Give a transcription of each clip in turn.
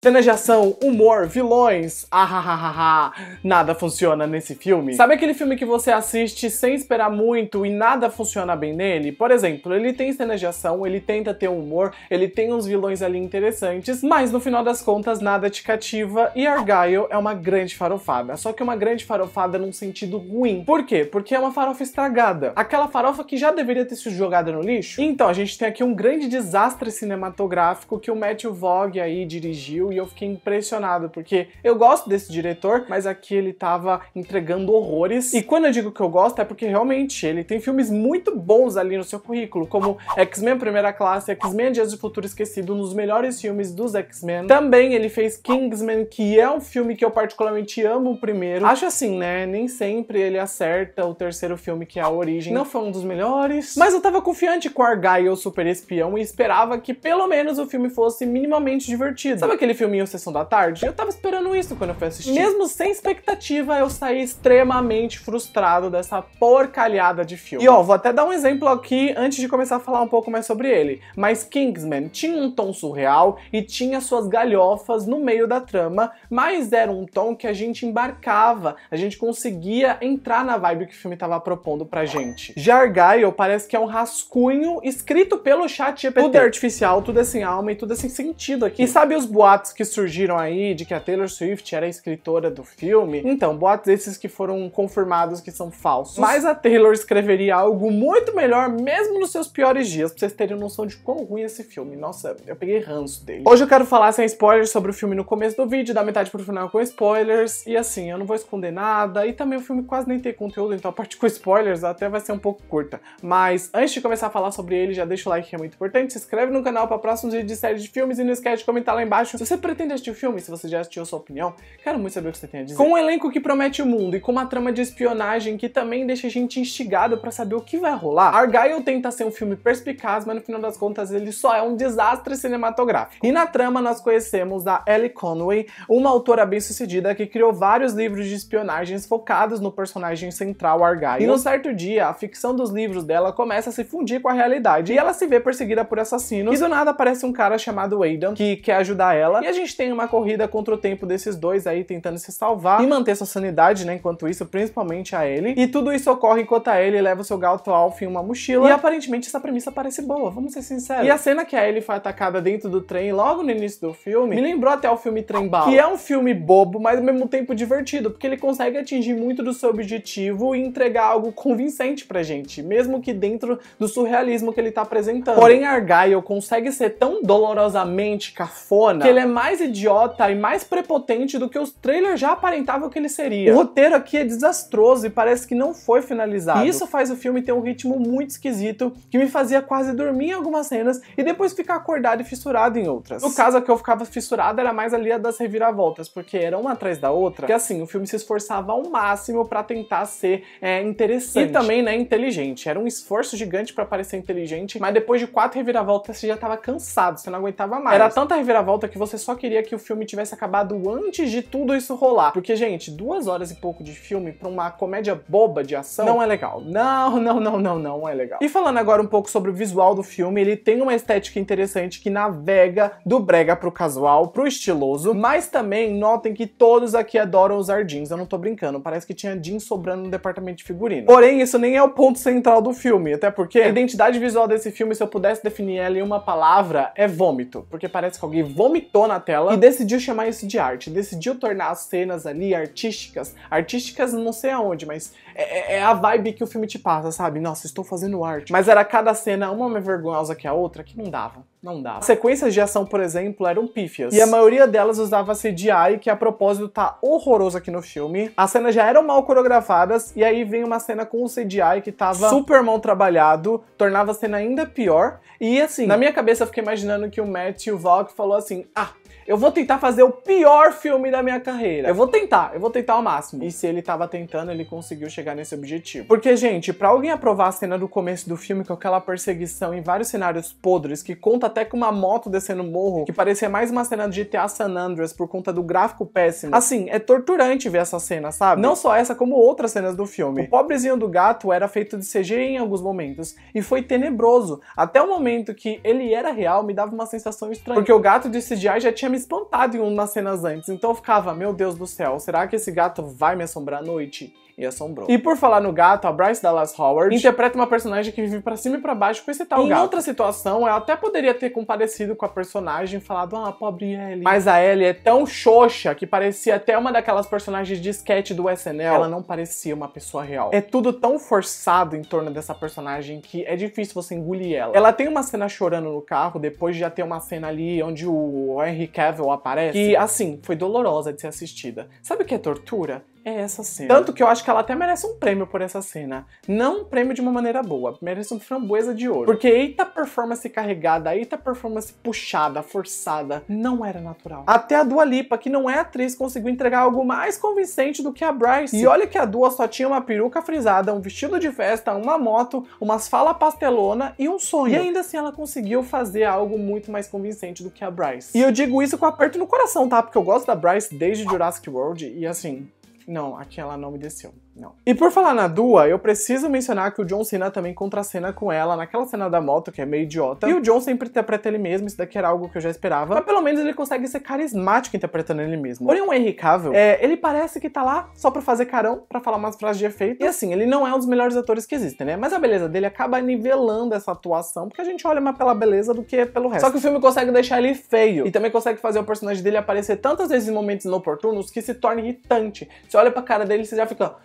Cenas de ação, humor, vilões, ahahaha, nada funciona nesse filme. Sabe aquele filme que você assiste sem esperar muito e nada funciona bem nele? Por exemplo, ele tem cenas de ação, ele tenta ter um humor, ele tem uns vilões ali interessantes, mas no final das contas nada te cativa e Argyle é uma grande farofada. Só que uma grande farofada num sentido ruim. Por quê? Porque é uma farofa estragada. Aquela farofa que já deveria ter sido jogada no lixo. Então, a gente tem aqui um grande desastre cinematográfico que o Matthew Vogue aí dirigiu e eu fiquei impressionado, porque eu gosto desse diretor, mas aqui ele tava entregando horrores. E quando eu digo que eu gosto, é porque realmente ele tem filmes muito bons ali no seu currículo, como X-Men Primeira Classe, X-Men Dias de Futuro Esquecido, um dos melhores filmes dos X-Men. Também ele fez Kingsman, que é um filme que eu particularmente amo o primeiro. Acho assim, né? Nem sempre ele acerta o terceiro filme, que é a origem. Não foi um dos melhores. Mas eu tava confiante com Argyle Super Espião e esperava que pelo menos o filme fosse minimamente divertido. Sabe aquele filminho Sessão da Tarde? Eu tava esperando isso quando eu fui assistir. Mesmo sem expectativa, eu saí extremamente frustrado dessa porcalhada de filme. E ó, vou até dar um exemplo aqui antes de começar a falar um pouco mais sobre ele. Mas Kingsman tinha um tom surreal e tinha suas galhofas no meio da trama, mas era um tom que a gente embarcava, a gente conseguia entrar na vibe que o filme tava propondo pra gente. Jargyle parece que é um rascunho escrito pelo chat GPT. Tudo é artificial, tudo é sem alma e tudo é sem sentido aqui. E sabe os boatos boatos que surgiram aí de que a Taylor Swift era a escritora do filme. Então, boatos esses que foram confirmados que são falsos. Mas a Taylor escreveria algo muito melhor, mesmo nos seus piores dias, pra vocês terem noção de quão ruim é esse filme. Nossa, eu peguei ranço dele. Hoje eu quero falar sem spoilers sobre o filme no começo do vídeo, da metade pro final com spoilers. E assim, eu não vou esconder nada. E também o filme quase nem tem conteúdo, então a parte com spoilers até vai ser um pouco curta. Mas antes de começar a falar sobre ele, já deixa o like que é muito importante, se inscreve no canal para próximos vídeos de série de filmes e não esquece de comentar lá embaixo se você pretende assistir o filme? Se você já assistiu a sua opinião, quero muito saber o que você tem a dizer. Com um elenco que promete o mundo e com uma trama de espionagem que também deixa a gente instigado para saber o que vai rolar, Argyle tenta ser um filme perspicaz, mas no final das contas ele só é um desastre cinematográfico. E na trama nós conhecemos a Ellie Conway, uma autora bem-sucedida que criou vários livros de espionagens focados no personagem central Argyle. E num certo dia, a ficção dos livros dela começa a se fundir com a realidade e ela se vê perseguida por assassinos e do nada aparece um cara chamado Aidan que quer ajudar ela a gente tem uma corrida contra o tempo desses dois aí tentando se salvar e manter sua sanidade, né? Enquanto isso, principalmente a Ellie. E tudo isso ocorre enquanto a Ellie leva o seu gato Alf em uma mochila. E aparentemente essa premissa parece boa, vamos ser sinceros. E a cena que a Ellie foi atacada dentro do trem logo no início do filme me lembrou até o filme Trem Bala, que é um filme bobo, mas ao mesmo tempo divertido, porque ele consegue atingir muito do seu objetivo e entregar algo convincente pra gente, mesmo que dentro do surrealismo que ele tá apresentando. Porém, Argyle consegue ser tão dolorosamente cafona que ele é mais idiota e mais prepotente do que os trailers já aparentavam que ele seria. O roteiro aqui é desastroso e parece que não foi finalizado. E isso faz o filme ter um ritmo muito esquisito, que me fazia quase dormir em algumas cenas e depois ficar acordado e fissurado em outras. No caso, a que eu ficava fissurado era mais ali a das reviravoltas, porque era uma atrás da outra, que assim, o filme se esforçava ao máximo para tentar ser é, interessante. E também, né, inteligente. Era um esforço gigante para parecer inteligente, mas depois de quatro reviravoltas você já tava cansado, você não aguentava mais. Era tanta reviravolta que você só queria que o filme tivesse acabado antes de tudo isso rolar. Porque, gente, duas horas e pouco de filme pra uma comédia boba de ação não é legal. Não, não, não, não, não é legal. E falando agora um pouco sobre o visual do filme, ele tem uma estética interessante que navega do brega pro casual, pro estiloso, mas também notem que todos aqui adoram usar jeans. Eu não tô brincando, parece que tinha jeans sobrando no departamento de figurino. Porém, isso nem é o ponto central do filme, até porque a identidade visual desse filme, se eu pudesse definir ela em uma palavra, é vômito. Porque parece que alguém vomitou na tela e decidiu chamar isso de arte, decidiu tornar as cenas ali artísticas, artísticas não sei aonde, mas é, é, é a vibe que o filme te passa, sabe? Nossa, estou fazendo arte. Mas era cada cena uma mais vergonhosa que a outra que não dava. Não dá. sequências de ação, por exemplo, eram pífias. E a maioria delas usava CGI, que a propósito tá horroroso aqui no filme. As cenas já eram mal coreografadas, e aí vem uma cena com o CGI que tava super mal trabalhado, tornava a cena ainda pior. E assim, na minha cabeça eu fiquei imaginando que o Matt e o Valk falou assim: ah, eu vou tentar fazer o pior filme da minha carreira. Eu vou tentar, eu vou tentar ao máximo. E se ele tava tentando, ele conseguiu chegar nesse objetivo. Porque, gente, para alguém aprovar a cena do começo do filme com aquela perseguição em vários cenários podres, que conta até com uma moto descendo o morro, que parecia mais uma cena de GTA San Andreas por conta do gráfico péssimo. Assim, é torturante ver essa cena, sabe? Não só essa, como outras cenas do filme. O pobrezinho do gato era feito de CG em alguns momentos, e foi tenebroso. Até o momento que ele era real, me dava uma sensação estranha. Porque o gato de CGI já tinha me espantado em umas cenas antes, então eu ficava, meu Deus do céu, será que esse gato vai me assombrar à noite? e é assombrou. E por falar no gato, a Bryce Dallas Howard interpreta uma personagem que vive para cima e para baixo com esse tal em gato. Em outra situação, ela até poderia ter comparecido com a personagem e falado, ah, pobre Ellie. Mas a Ellie é tão xoxa que parecia até uma daquelas personagens de sketch do SNL. Ela não parecia uma pessoa real. É tudo tão forçado em torno dessa personagem que é difícil você engolir ela. Ela tem uma cena chorando no carro, depois de já ter uma cena ali onde o Henry Cavill aparece, que, assim, foi dolorosa de ser assistida. Sabe o que é tortura? é essa cena. Tanto que eu acho que ela até merece um prêmio por essa cena. Não um prêmio de uma maneira boa, merece um framboesa de ouro. Porque eita performance carregada, eita performance puxada, forçada, não era natural. Até a Dua Lipa, que não é atriz, conseguiu entregar algo mais convincente do que a Bryce. E olha que a Dua só tinha uma peruca frisada, um vestido de festa, uma moto, umas fala pastelona e um sonho. E ainda assim ela conseguiu fazer algo muito mais convincente do que a Bryce. E eu digo isso com aperto no coração, tá? Porque eu gosto da Bryce desde Jurassic World e assim, não, aquela não me desceu. Não. E por falar na Dua, eu preciso mencionar que o John Cena também contracena com ela naquela cena da moto, que é meio idiota. E o John sempre interpreta ele mesmo, isso daqui era algo que eu já esperava. Mas pelo menos ele consegue ser carismático interpretando ele mesmo. Porém, o Henry Cavill, é, ele parece que tá lá só pra fazer carão, pra falar umas frases de efeito. E assim, ele não é um dos melhores atores que existem, né? Mas a beleza dele acaba nivelando essa atuação, porque a gente olha mais pela beleza do que pelo resto. Só que o filme consegue deixar ele feio. E também consegue fazer o personagem dele aparecer tantas vezes em momentos inoportunos que se torna irritante. Você olha pra cara dele e você já fica...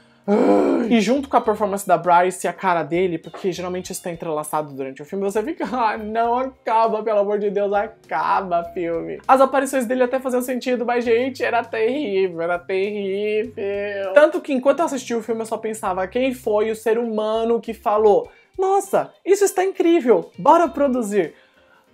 E junto com a performance da Bryce e a cara dele, porque geralmente isso tá entrelaçado durante o filme, você fica, ah, não, acaba, pelo amor de Deus, acaba, filme. As aparições dele até faziam sentido, mas, gente, era terrível, era terrível. Tanto que enquanto eu assistia o filme, eu só pensava, quem foi o ser humano que falou, nossa, isso está incrível, bora produzir.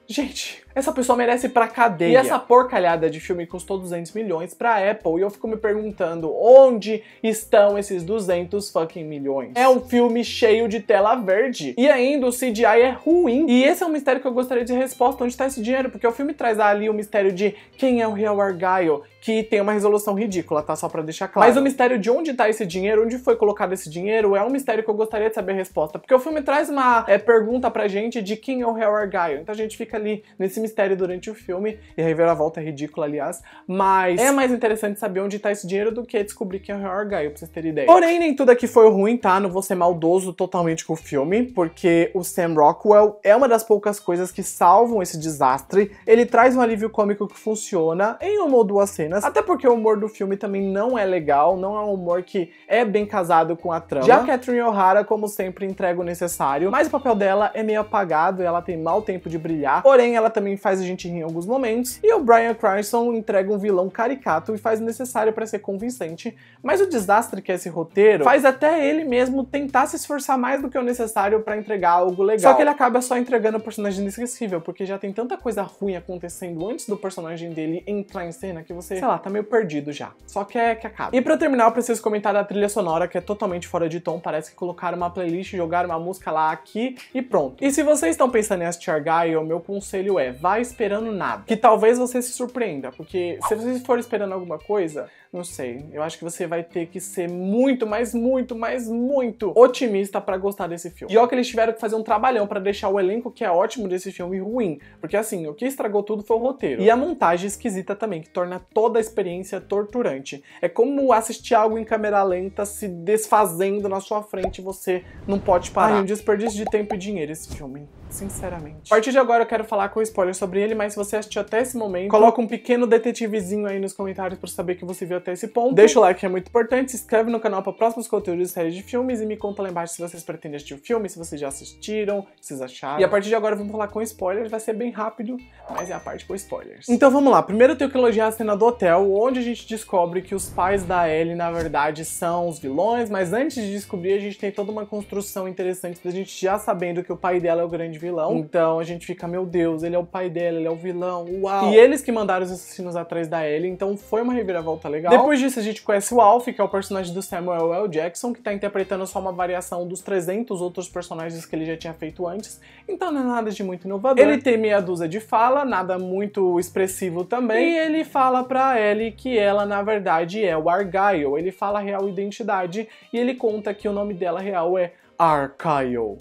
Gente, essa pessoa merece pra cadeia. E essa porcalhada de filme custou 200 milhões pra Apple e eu fico me perguntando onde estão esses 200 fucking milhões. É um filme cheio de tela verde e ainda o CGI é ruim. E esse é um mistério que eu gostaria de resposta, onde tá esse dinheiro? Porque o filme traz ali o mistério de quem é o real Argyle, que tem uma resolução ridícula, tá? Só pra deixar claro. Mas o mistério de onde tá esse dinheiro, onde foi colocado esse dinheiro, é um mistério que eu gostaria de saber a resposta. Porque o filme traz uma é, pergunta pra gente de quem é o real Argyle. Então a gente fica ali nesse mistério mistério durante o filme, e a volta é ridícula, aliás, mas é mais interessante saber onde tá esse dinheiro do que descobrir que é o Real Argyle, pra vocês terem ideia. Porém, nem tudo aqui foi ruim, tá? Não vou ser maldoso totalmente com o filme, porque o Sam Rockwell é uma das poucas coisas que salvam esse desastre. Ele traz um alívio cômico que funciona em uma ou duas cenas, até porque o humor do filme também não é legal, não é um humor que é bem casado com a trama. Já Catherine O'Hara, como sempre, entrega o necessário, mas o papel dela é meio apagado e ela tem mau tempo de brilhar, porém ela também faz a gente rir em alguns momentos, e o Bryan Cranston entrega um vilão caricato e faz o necessário para ser convincente, mas o desastre que é esse roteiro faz até ele mesmo tentar se esforçar mais do que o necessário para entregar algo legal. Só que ele acaba só entregando o personagem inesquecível, porque já tem tanta coisa ruim acontecendo antes do personagem dele entrar em cena que você, sei lá, tá meio perdido já. Só que é que acaba. E para terminar, eu preciso comentar da trilha sonora, que é totalmente fora de tom, parece que colocaram uma playlist, jogaram uma música lá aqui e pronto. E se vocês estão pensando em assistir Argyle, meu conselho é vai esperando nada. Que talvez você se surpreenda, porque se você for esperando alguma coisa, não sei, eu acho que você vai ter que ser muito, mas muito, mas muito otimista para gostar desse filme. E ó que eles tiveram que fazer um trabalhão para deixar o elenco que é ótimo desse filme ruim, porque assim, o que estragou tudo foi o roteiro. E a montagem esquisita também, que torna toda a experiência torturante. É como assistir algo em câmera lenta se desfazendo na sua frente, e você não pode parar. Ai, um desperdício de tempo e dinheiro esse filme, sinceramente. A partir de agora eu quero falar com spoiler sobre ele, mas se você assistiu até esse momento, coloca um pequeno detetivezinho aí nos comentários para saber que você viu até esse ponto. Deixa o like que é muito importante, se inscreve no canal para próximos conteúdos de séries de filmes e me conta lá embaixo se vocês pretendem assistir o filme, se vocês já assistiram, se vocês acharam. E a partir de agora vamos falar com spoilers, vai ser bem rápido, mas é a parte com spoilers. Então vamos lá, primeiro eu tenho que elogiar a cena do hotel, onde a gente descobre que os pais da Ellie na verdade são os vilões, mas antes de descobrir a gente tem toda uma construção interessante da gente já sabendo que o pai dela é o grande vilão, então a gente fica, meu Deus, ele é o pai dela, ele é o vilão, uau! E eles que mandaram os assassinos atrás da Ellie, então foi uma reviravolta legal legal. Depois disso, a gente conhece o Alf, que é o personagem do Samuel L. Jackson, que tá interpretando só uma variação dos 300 outros personagens que ele já tinha feito antes, então não é nada de muito inovador. Ele tem meia dúzia de fala, nada muito expressivo também, e ele fala pra Ellie que ela, na verdade, é o Argyle. Ele fala a real identidade e ele conta que o nome dela real é Argyle.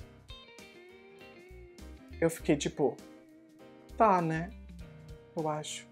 Eu fiquei tipo, tá, né? Eu acho.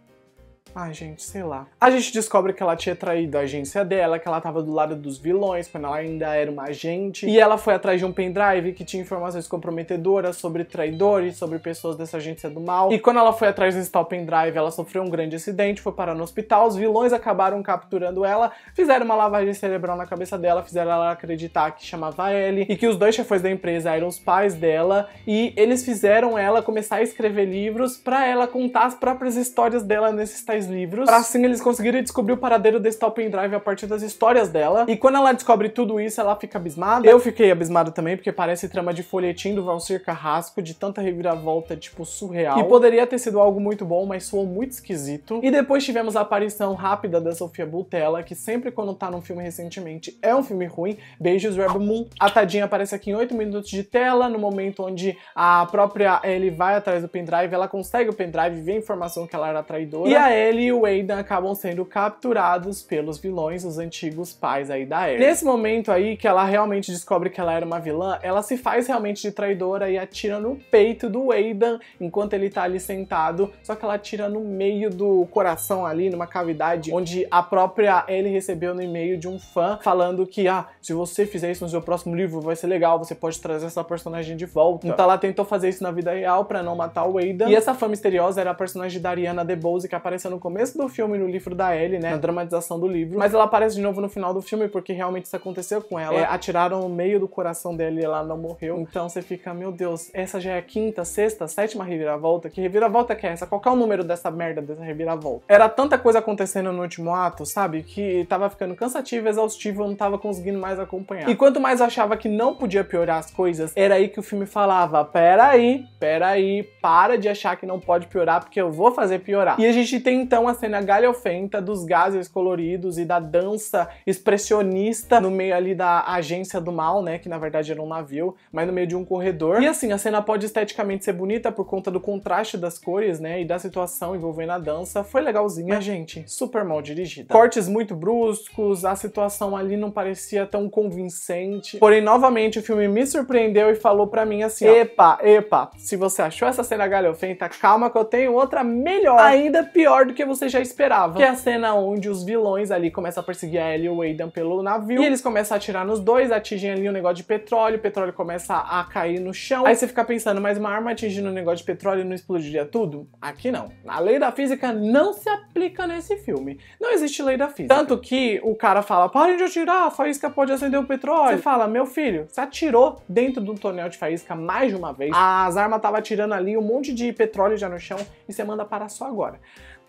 Ai, ah, gente, sei lá. A gente descobre que ela tinha traído a agência dela, que ela tava do lado dos vilões, quando ela ainda era uma agente. E ela foi atrás de um pendrive que tinha informações comprometedoras sobre traidores, sobre pessoas dessa agência do mal. E quando ela foi atrás desse tal pendrive, ela sofreu um grande acidente, foi parar no hospital, os vilões acabaram capturando ela, fizeram uma lavagem cerebral na cabeça dela, fizeram ela acreditar que chamava Ellie e que os dois chefões da empresa eram os pais dela e eles fizeram ela começar a escrever livros para ela contar as próprias histórias dela nesses tais livros, pra assim eles conseguirem descobrir o paradeiro desse tal pendrive a partir das histórias dela. E quando ela descobre tudo isso, ela fica abismada. Eu fiquei abismado também, porque parece trama de folhetim do Valcir Carrasco, de tanta reviravolta, tipo, surreal. E poderia ter sido algo muito bom, mas soou muito esquisito. E depois tivemos a aparição rápida da Sofia Butella, que sempre quando tá num filme recentemente é um filme ruim. Beijos, Rebel Moon. A tadinha aparece aqui em 8 minutos de tela, no momento onde a própria Ellie vai atrás do pendrive, ela consegue o pendrive, vê a informação que ela era traidora. E a Ellie ele e o Aiden acabam sendo capturados pelos vilões, os antigos pais aí da Ellie. Nesse momento aí que ela realmente descobre que ela era uma vilã, ela se faz realmente de traidora e atira no peito do Aiden, enquanto ele tá ali sentado, só que ela atira no meio do coração ali, numa cavidade onde a própria Ellie recebeu no e-mail de um fã falando que, ah, se você fizer isso no seu próximo livro vai ser legal, você pode trazer essa personagem de volta. Então ela tentou fazer isso na vida real para não matar o Aiden. E essa fã misteriosa era a personagem da Ariana DeBose que apareceu no começo do filme no livro da Ellie, né? Na dramatização do livro. Mas ela aparece de novo no final do filme porque realmente isso aconteceu com ela. É, atiraram no meio do coração dela e ela não morreu. Então você fica, meu Deus, essa já é a quinta, sexta, sétima reviravolta. Que reviravolta que é essa? Qual é o número dessa merda, dessa reviravolta? Era tanta coisa acontecendo no último ato, sabe? Que tava ficando cansativo, exaustivo, eu não tava conseguindo mais acompanhar. E quanto mais eu achava que não podia piorar as coisas, era aí que o filme falava: peraí, peraí, para de achar que não pode piorar porque eu vou fazer piorar. E a gente tem então a cena galhofenta dos gases coloridos e da dança expressionista no meio ali da agência do mal, né, que na verdade era um navio, mas no meio de um corredor. E assim, a cena pode esteticamente ser bonita por conta do contraste das cores, né, e da situação envolvendo a dança. Foi legalzinha, mas, gente, super mal dirigida. Cortes muito bruscos, a situação ali não parecia tão convincente. Porém, novamente, o filme me surpreendeu e falou para mim assim, é. epa, epa, se você achou essa cena galhofenta, calma que eu tenho outra melhor, ainda pior do que você já esperava, que é a cena onde os vilões ali começam a perseguir a Ellie e o Aidan pelo navio, e eles começam a atirar nos dois, atingem ali um negócio de petróleo, o petróleo começa a cair no chão, aí você fica pensando, mas uma arma atingindo um negócio de petróleo não explodiria tudo? Aqui não. A lei da física não se aplica nesse filme. Não existe lei da física. Tanto que o cara fala, parem de atirar, a faísca pode acender o petróleo. Você fala, meu filho, você atirou dentro de um tonel de faísca mais de uma vez, as armas estavam atirando ali um monte de petróleo já no chão e você manda parar só agora.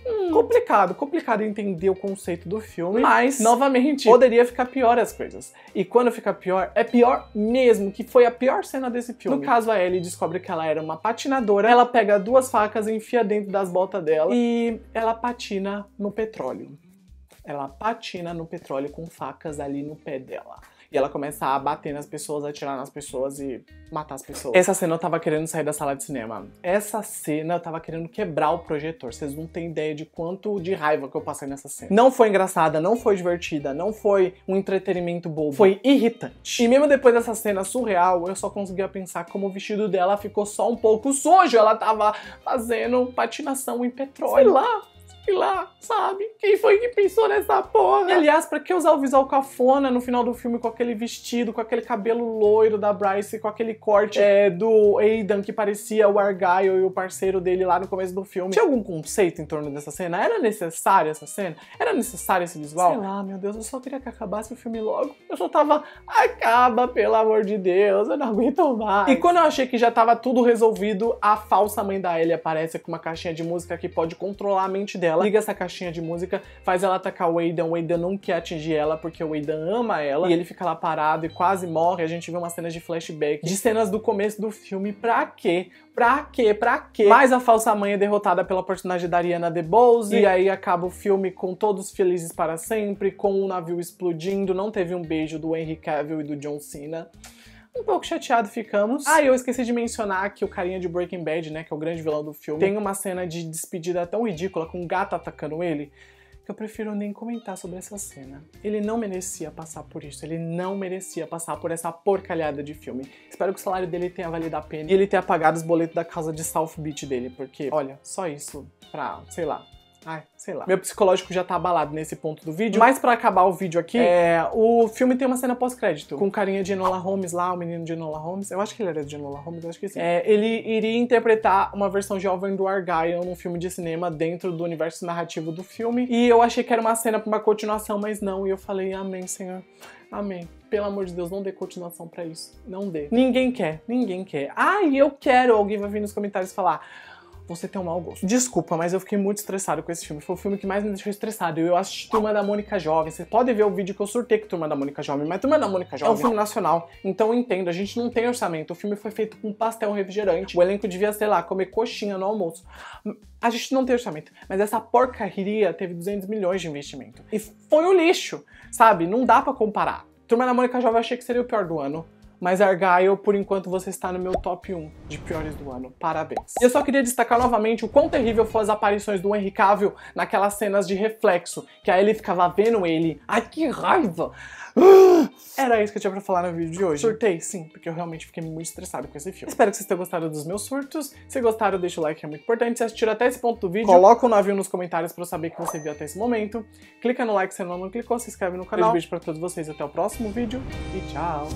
Hum. Complicado, complicado entender o conceito do filme, mas novamente poderia ficar pior as coisas. E quando fica pior, é pior mesmo, que foi a pior cena desse filme. No caso, a Ellie descobre que ela era uma patinadora, ela pega duas facas e enfia dentro das botas dela e ela patina no petróleo. Ela patina no petróleo com facas ali no pé dela e ela começar a bater nas pessoas, atirar nas pessoas e matar as pessoas. Essa cena eu tava querendo sair da sala de cinema. Essa cena eu tava querendo quebrar o projetor. Vocês não têm ideia de quanto de raiva que eu passei nessa cena. Não foi engraçada, não foi divertida, não foi um entretenimento bobo. Foi irritante. E mesmo depois dessa cena surreal, eu só conseguia pensar como o vestido dela ficou só um pouco sujo. Ela tava fazendo patinação em petróleo. Sei lá, que lá, sabe? Quem foi que pensou nessa porra? E, aliás, pra que usar o visual cafona no final do filme com aquele vestido, com aquele cabelo loiro da Bryce, com aquele corte é, do Aidan que parecia o Argyle e o parceiro dele lá no começo do filme? Tinha algum conceito em torno dessa cena? Era necessária essa cena? Era necessário esse visual? Sei lá, meu Deus, eu só queria que acabasse o filme logo. Eu só tava, acaba, pelo amor de Deus, eu não aguento mais. E quando eu achei que já tava tudo resolvido, a falsa mãe da Ellie aparece com uma caixinha de música que pode controlar a mente dela liga essa caixinha de música, faz ela atacar o Aidan. O Aidan não quer atingir ela porque o Aidan ama ela e ele fica lá parado e quase morre. A gente vê umas cenas de flashback, de cenas do começo do filme. Pra quê? Pra quê? Pra quê? Mas a falsa mãe é derrotada pela personagem da Ariana DeBose. E... e aí acaba o filme com todos felizes para sempre, com o um navio explodindo. Não teve um beijo do Henry Cavill e do John Cena. Um pouco chateado ficamos. Ah, eu esqueci de mencionar que o carinha de Breaking Bad, né, que é o grande vilão do filme, tem uma cena de despedida tão ridícula com um gato atacando ele, que eu prefiro nem comentar sobre essa cena. Ele não merecia passar por isso, ele não merecia passar por essa porcalhada de filme. Espero que o salário dele tenha valido a pena e ele tenha pagado os boletos da casa de South Beach dele, porque, olha, só isso pra, sei lá, Ai, sei lá. Meu psicológico já tá abalado nesse ponto do vídeo. Mas para acabar o vídeo aqui, é. é, o filme tem uma cena pós-crédito. Com carinha de Enola Holmes lá, o menino de Enola Holmes. Eu acho que ele era de Enola Holmes, Eu acho que sim. É, ele iria interpretar uma versão jovem do Argyle num filme de cinema dentro do universo narrativo do filme. E eu achei que era uma cena pra uma continuação, mas não. E eu falei, amém, senhor. Amém. Pelo amor de Deus, não dê continuação para isso. Não dê. Ninguém quer, ninguém quer. Ah, eu quero. Alguém vai vir nos comentários falar você tem um mau gosto. Desculpa, mas eu fiquei muito estressado com esse filme. Foi o filme que mais me deixou estressado. Eu assisti Turma da Mônica Jovem. Você pode ver o vídeo que eu surtei com Turma da Mônica Jovem, mas Turma da Mônica Jovem é um filme é nacional. Então eu entendo, a gente não tem orçamento. O filme foi feito com pastel refrigerante. O elenco devia, sei lá, comer coxinha no almoço. A gente não tem orçamento. Mas essa porcaria teve 200 milhões de investimento. E foi um lixo, sabe? Não dá para comparar. Turma da Mônica Jovem eu achei que seria o pior do ano mas Argyle, por enquanto, você está no meu top 1 de piores do ano. Parabéns. E eu só queria destacar novamente o quão terrível foram as aparições do Henry Cavill naquelas cenas de reflexo, que aí ele ficava vendo ele. Ai, que raiva! Ah! Era isso que eu tinha pra falar no vídeo de hoje. Surtei, sim, porque eu realmente fiquei muito estressado com esse filme. Espero que vocês tenham gostado dos meus surtos. Se gostaram, deixa o like, é muito importante. Se assistiram até esse ponto do vídeo, coloca o navio nos comentários pra eu saber que você viu até esse momento. Clica no like se ainda não, não clicou, se inscreve no canal. Um beijo pra todos vocês, até o próximo vídeo e tchau!